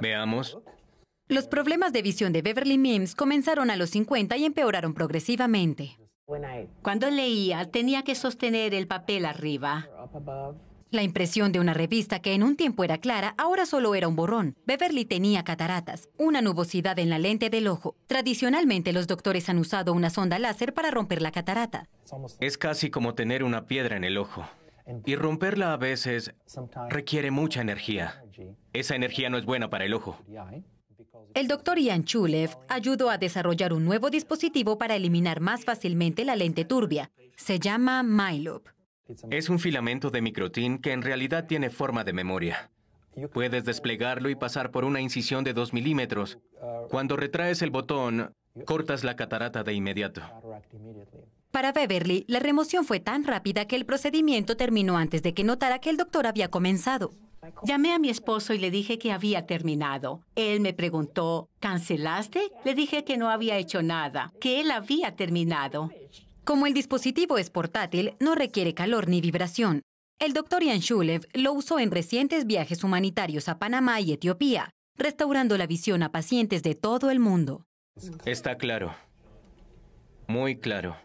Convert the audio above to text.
Veamos. Los problemas de visión de Beverly Mims comenzaron a los 50 y empeoraron progresivamente. Cuando leía, tenía que sostener el papel arriba. La impresión de una revista que en un tiempo era clara, ahora solo era un borrón. Beverly tenía cataratas, una nubosidad en la lente del ojo. Tradicionalmente los doctores han usado una sonda láser para romper la catarata. Es casi como tener una piedra en el ojo. Y romperla a veces requiere mucha energía. Esa energía no es buena para el ojo. El doctor Ian Chulev ayudó a desarrollar un nuevo dispositivo para eliminar más fácilmente la lente turbia. Se llama MyLoop. Es un filamento de microtín que en realidad tiene forma de memoria. Puedes desplegarlo y pasar por una incisión de 2 milímetros. Uh, Cuando retraes el botón, Cortas la catarata de inmediato. Para Beverly, la remoción fue tan rápida que el procedimiento terminó antes de que notara que el doctor había comenzado. Llamé a mi esposo y le dije que había terminado. Él me preguntó, ¿cancelaste? Le dije que no había hecho nada, que él había terminado. Como el dispositivo es portátil, no requiere calor ni vibración. El doctor Ian Shulev lo usó en recientes viajes humanitarios a Panamá y Etiopía, restaurando la visión a pacientes de todo el mundo. Está claro. Muy claro.